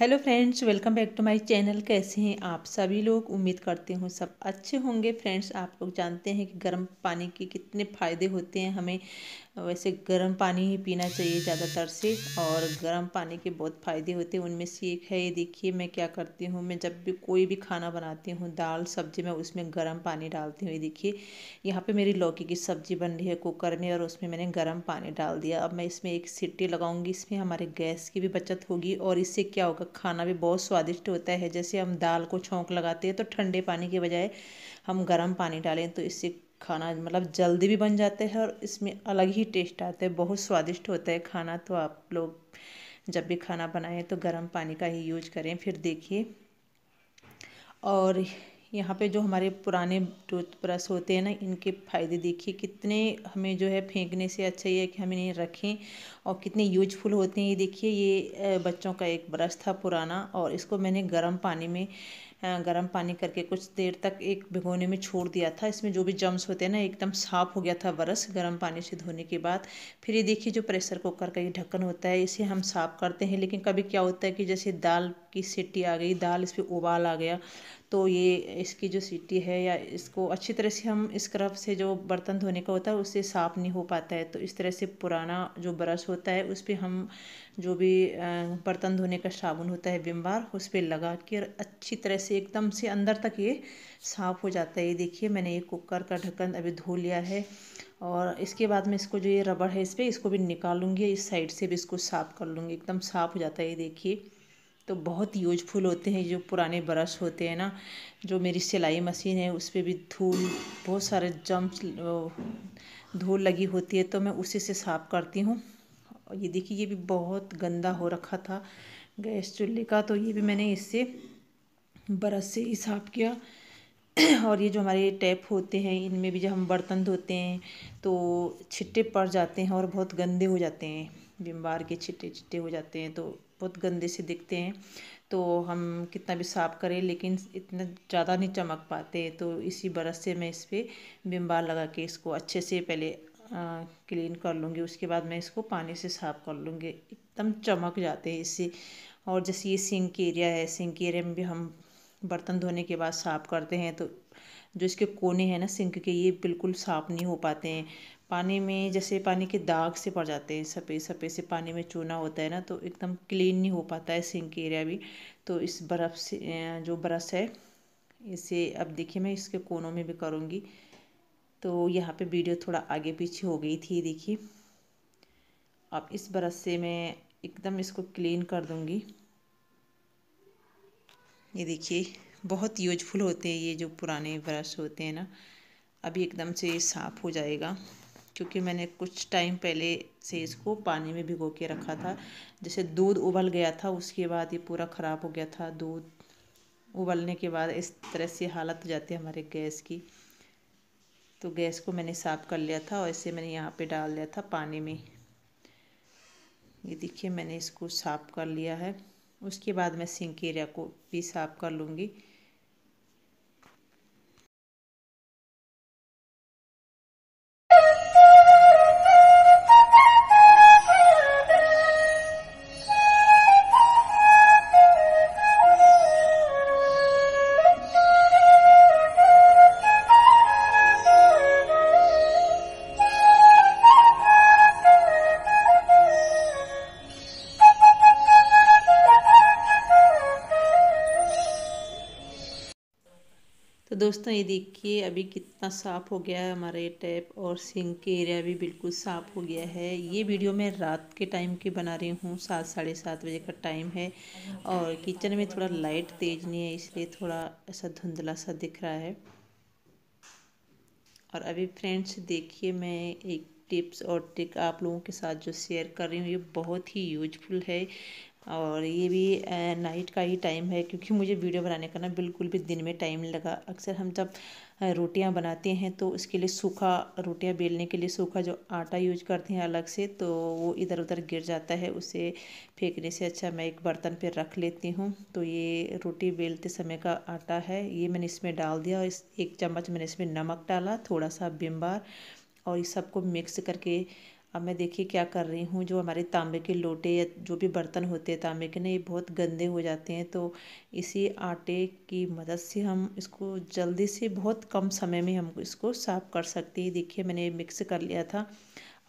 hello friends welcome back to my channel कैसे हैं आप सभी लोग उम्मीद करते हूँ सब अच्छे होंगे फ्रेंड्स आप लोग जानते हैं कि गर्म पानी के कितने फ़ायदे होते हैं हमें तो वैसे गर्म पानी ही पीना चाहिए ज़्यादातर से और गर्म पानी के बहुत फ़ायदे होते हैं उनमें से एक है ये देखिए मैं क्या करती हूँ मैं जब भी कोई भी खाना बनाती हूँ दाल सब्जी मैं उसमें गर्म पानी डालती हूँ ये देखिए यहाँ पे मेरी लौकी की सब्जी बन रही है कुकर में और उसमें मैंने गर्म पानी डाल दिया अब मैं इसमें एक सीटी लगाऊँगी इसमें हमारे गैस की भी बचत होगी और इससे क्या होगा खाना भी बहुत स्वादिष्ट होता है जैसे हम दाल को छोंक लगाते हैं तो ठंडे पानी के बजाय हम गर्म पानी डालें तो इससे खाना मतलब जल्दी भी बन जाते हैं और इसमें अलग ही टेस्ट आता है बहुत स्वादिष्ट होता है खाना तो आप लोग जब भी खाना बनाएं तो गर्म पानी का ही यूज करें फिर देखिए और यहाँ पे जो हमारे पुराने टूथब्रश होते हैं ना इनके फ़ायदे देखिए कितने हमें जो है फेंकने से अच्छा ये है कि हम इन्हें रखें और कितने यूजफुल होते हैं ये देखिए ये बच्चों का एक ब्रश था पुराना और इसको मैंने गर्म पानी में गर्म पानी करके कुछ देर तक एक भिगोने में छोड़ दिया था इसमें जो भी जम्स होते हैं ना एकदम साफ हो गया था बरस गर्म पानी से धोने के बाद फिर ये देखिए जो प्रेशर कुकर का ये ढक्कन होता है इसे हम साफ़ करते हैं लेकिन कभी क्या होता है कि जैसे दाल की सीटी आ गई दाल इस पर उबाल आ गया तो ये इसकी जो सीटी है या इसको अच्छी तरह से हम स्क्रब से जो बर्तन धोने का होता है उससे साफ़ नहीं हो पाता है तो इस तरह से पुराना जो ब्रश होता है उस पर हम जो भी बर्तन धोने का साबुन होता है विम बार उस पर लगा के अच्छी तरह से एकदम से अंदर तक ये साफ़ हो जाता है ये देखिए मैंने ये कुकर का ढक्कन अभी धो लिया है और इसके बाद मैं इसको जो ये रबड़ है इस पर इसको भी निकालूंगी इस साइड से भी इसको साफ़ कर लूँगी एकदम साफ़ हो जाता है ये देखिए तो बहुत यूजफुल होते हैं जो पुराने ब्रश होते हैं ना जो मेरी सिलाई मशीन है उस पर भी धूल बहुत सारे जम्स धूल लगी होती है तो मैं उसी से साफ़ करती हूँ और ये देखिए ये भी बहुत गंदा हो रखा था गैस चूल्हे का तो ये भी मैंने इससे बरस से ही साफ़ किया और ये जो हमारे टैप होते हैं इनमें भी जब हम बर्तन धोते हैं तो छिट्टे पड़ जाते हैं और बहुत गंदे हो जाते हैं विम बार के छिट्टे छिट्टे हो जाते हैं तो बहुत गंदे से दिखते हैं तो हम कितना भी साफ़ करें लेकिन इतना ज़्यादा नहीं चमक पाते तो इसी बरस से मैं इस पर विम बार लगा के इसको अच्छे से पहले आ, क्लीन कर लूँगी उसके बाद मैं इसको पानी से साफ़ कर लूँगी एकदम चमक जाते हैं इससे और जैसे ये सिंक एरिया है सिंक एरिया में भी हम बर्तन धोने के बाद साफ़ करते हैं तो जो इसके कोने हैं ना सिंक के ये बिल्कुल साफ़ नहीं हो पाते हैं पानी में जैसे पानी के दाग से पड़ जाते हैं सफ़ेद सफ़ेद से पानी में चूना होता है ना तो एकदम क्लीन नहीं हो पाता है सिंक एरिया भी तो इस बर्फ़ से जो ब्रश है इसे अब देखिए मैं इसके कोनों में भी करूँगी तो यहाँ पे वीडियो थोड़ा आगे पीछे हो गई थी देखिए अब इस ब्रश से मैं एकदम इसको क्लीन कर दूँगी ये देखिए बहुत यूजफुल होते हैं ये जो पुराने ब्रश होते हैं ना अभी एकदम से साफ़ हो जाएगा क्योंकि मैंने कुछ टाइम पहले से इसको पानी में भिगो के रखा था जैसे दूध उबल गया था उसके बाद ये पूरा ख़राब हो गया था दूध उबलने के बाद इस तरह से हालत हो जाती है हमारे गैस की तो गैस को मैंने साफ़ कर लिया था और इसे मैंने यहाँ पे डाल दिया था पानी में ये देखिए मैंने इसको साफ़ कर लिया है उसके बाद मैं सिंकेरिया को भी साफ़ कर लूँगी तो दोस्तों ये देखिए अभी कितना साफ़ हो गया है हमारा ये टैप और सिंक के एरिया भी बिल्कुल साफ़ हो गया है ये वीडियो मैं रात के टाइम की बना रही हूँ सात साढ़े सात बजे का टाइम है और किचन में थोड़ा लाइट तेज नहीं है इसलिए थोड़ा ऐसा धुंधला सा दिख रहा है और अभी फ्रेंड्स देखिए मैं एक टिप्स और ट्रिक आप लोगों के साथ जो शेयर कर रही हूँ ये बहुत ही यूजफुल है और ये भी नाइट का ही टाइम है क्योंकि मुझे वीडियो बनाने का ना बिल्कुल भी दिन में टाइम लगा अक्सर हम जब रोटियां बनाते हैं तो उसके लिए सूखा रोटियां बेलने के लिए सूखा जो आटा यूज करते हैं अलग से तो वो इधर उधर गिर जाता है उसे फेंकने से अच्छा मैं एक बर्तन पर रख लेती हूँ तो ये रोटी बेलते समय का आटा है ये मैंने इसमें डाल दिया और इस एक चम्मच मैंने इसमें नमक डाला थोड़ा सा बिम्बार और इस सबको मिक्स करके अब मैं देखिए क्या कर रही हूँ जो हमारे तांबे के लोटे या जो भी बर्तन होते हैं तांबे के ना ये बहुत गंदे हो जाते हैं तो इसी आटे की मदद से हम इसको जल्दी से बहुत कम समय में हम इसको साफ़ कर सकते हैं देखिए मैंने मिक्स कर लिया था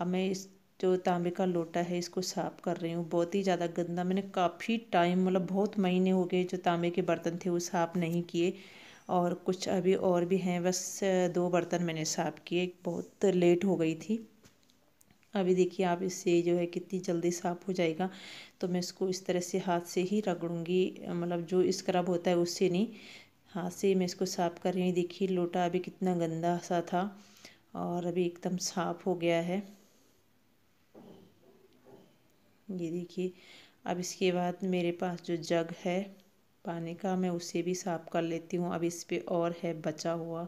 अब मैं इस जो तांबे का लोटा है इसको साफ़ कर रही हूँ बहुत ही ज़्यादा गंदा मैंने काफ़ी टाइम मतलब बहुत महीने हो गए जो तांबे के बर्तन थे वो साफ़ नहीं किए और कुछ अभी और भी हैं बस दो बर्तन मैंने साफ़ किए बहुत लेट हो गई थी अभी देखिए आप इससे जो है कितनी जल्दी साफ़ हो जाएगा तो मैं इसको इस तरह से हाथ से ही रगड़ूँगी मतलब जो स्क्रब होता है उससे नहीं हाथ से मैं इसको साफ़ कर रही हूँ देखिए लोटा अभी कितना गंदा सा था और अभी एकदम साफ़ हो गया है ये देखिए अब इसके बाद मेरे पास जो जग है पानी का मैं उसे भी साफ़ कर लेती हूँ अब इस पर और है बचा हुआ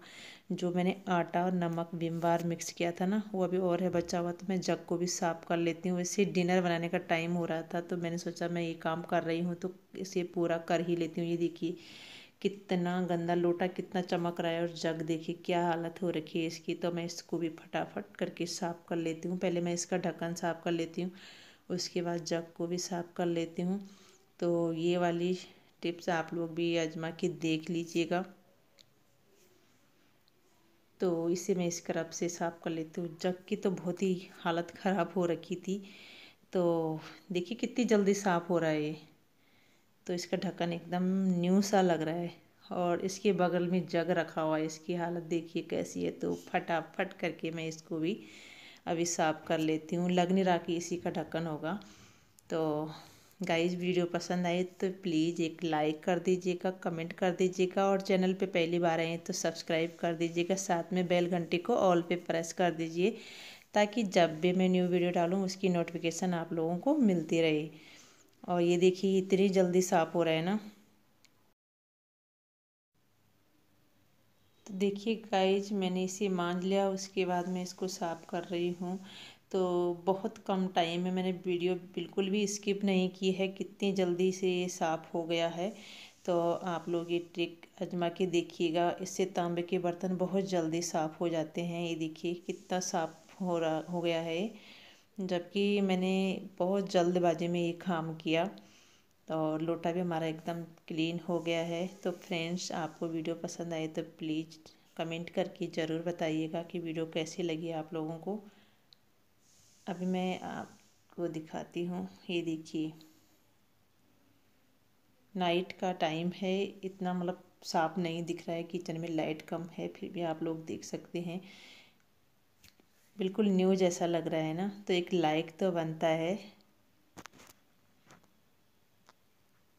जो मैंने आटा और नमक विम बार मिक्स किया था ना वो अभी और है बचा हुआ तो मैं जग को भी साफ़ कर लेती हूँ वैसे डिनर बनाने का टाइम हो रहा था तो मैंने सोचा मैं ये काम कर रही हूँ तो इसे पूरा कर ही लेती हूँ ये देखिए कितना गंदा लोटा कितना चमक रहा है और जग देखिए क्या हालत हो रखी है इसकी तो मैं इसको भी फटाफट करके साफ़ कर लेती हूँ पहले मैं इसका ढक्कन साफ़ कर लेती हूँ उसके बाद जग को भी साफ़ कर लेती हूँ तो ये वाली टिप्स आप लोग भी आजमा के देख लीजिएगा तो इसे मैं स्क्रब से साफ़ कर लेती हूँ जग की तो बहुत ही हालत ख़राब हो रखी थी तो देखिए कितनी जल्दी साफ़ हो रहा है ये तो इसका ढक्कन एकदम न्यू सा लग रहा है और इसके बगल में जग रखा हुआ है इसकी हालत देखिए कैसी है तो फटाफट करके मैं इसको भी अभी साफ़ कर लेती हूँ लग नहीं रहा कि इसी का ढक्कन होगा तो गाइस वीडियो पसंद आए तो प्लीज़ एक लाइक कर दीजिएगा कमेंट कर दीजिएगा और चैनल पे पहली बार आए हैं तो सब्सक्राइब कर दीजिएगा साथ में बेल घंटी को ऑल पे प्रेस कर दीजिए ताकि जब भी मैं न्यू वीडियो डालूँ उसकी नोटिफिकेशन आप लोगों को मिलती रहे और ये देखिए इतनी जल्दी साफ हो रहा है ना तो देखिए गाइज मैंने इसे मांझ लिया उसके बाद मैं इसको साफ़ कर रही हूँ तो बहुत कम टाइम में मैंने वीडियो बिल्कुल भी स्किप नहीं की है कितनी जल्दी से ये साफ़ हो गया है तो आप लोग ये ट्रिक आजमा के देखिएगा इससे तांबे के बर्तन बहुत जल्दी साफ़ हो जाते हैं ये देखिए कितना साफ़ हो रहा हो गया है जबकि मैंने बहुत जल्दबाजी में ये काम किया और लोटा भी हमारा एकदम क्लीन हो गया है तो फ्रेंड्स आपको वीडियो पसंद आए तो प्लीज़ कमेंट करके ज़रूर बताइएगा कि वीडियो कैसी लगी आप लोगों को अभी मैं आपको दिखाती हूँ ये देखिए नाइट का टाइम है इतना मतलब साफ नहीं दिख रहा है किचन में लाइट कम है फिर भी आप लोग देख सकते हैं बिल्कुल न्यू जैसा लग रहा है ना तो एक लाइक तो बनता है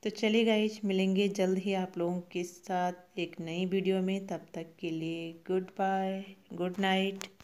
तो चलिए गाइज मिलेंगे जल्द ही आप लोगों के साथ एक नई वीडियो में तब तक के लिए गुड बाय गुड नाइट